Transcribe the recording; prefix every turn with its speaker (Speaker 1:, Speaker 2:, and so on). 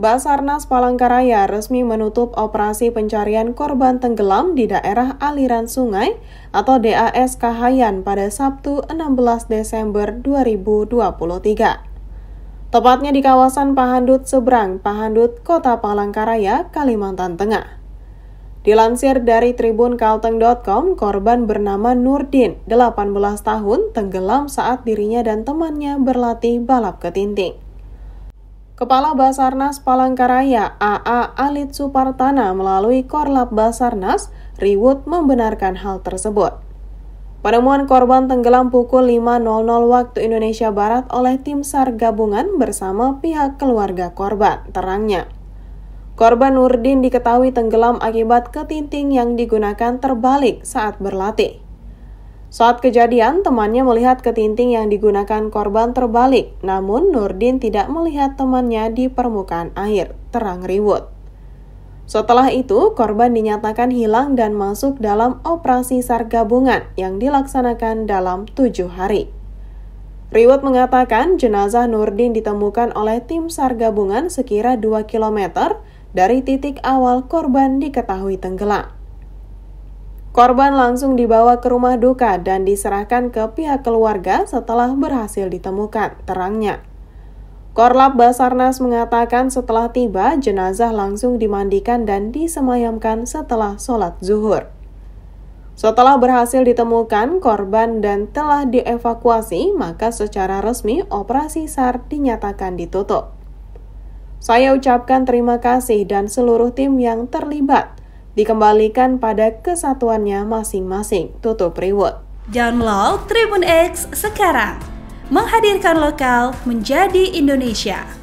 Speaker 1: Basarnas Palangkaraya resmi menutup operasi pencarian korban tenggelam di daerah aliran sungai atau DAS Kahayan pada Sabtu 16 Desember 2023. Tepatnya di kawasan Pahandut Seberang, Pahandut, Kota Palangkaraya, Kalimantan Tengah. Dilansir dari Kalteng.com, korban bernama Nurdin, 18 tahun, tenggelam saat dirinya dan temannya berlatih balap ketinting. Kepala Basarnas Palangkaraya AA Alit Supartana melalui Korlap Basarnas Riwut membenarkan hal tersebut. Penemuan korban tenggelam pukul 5.00 waktu Indonesia Barat oleh tim SAR gabungan bersama pihak keluarga korban, terangnya. Korban Nurdin diketahui tenggelam akibat ketinting yang digunakan terbalik saat berlatih. Saat kejadian, temannya melihat ketinting yang digunakan korban terbalik, namun Nurdin tidak melihat temannya di permukaan air, terang riwut. Setelah itu, korban dinyatakan hilang dan masuk dalam operasi SAR gabungan yang dilaksanakan dalam tujuh hari. Riwut mengatakan jenazah Nurdin ditemukan oleh tim SAR gabungan sekira 2 km dari titik awal korban diketahui tenggelam. Korban langsung dibawa ke rumah duka dan diserahkan ke pihak keluarga setelah berhasil ditemukan, terangnya. Korlap Basarnas mengatakan setelah tiba, jenazah langsung dimandikan dan disemayamkan setelah sholat zuhur. Setelah berhasil ditemukan korban dan telah dievakuasi, maka secara resmi operasi SAR dinyatakan ditutup. Saya ucapkan terima kasih dan seluruh tim yang terlibat – dikembalikan pada kesatuannya masing-masing. Tutup reward. Download Tribun X sekarang. Menghadirkan lokal menjadi Indonesia.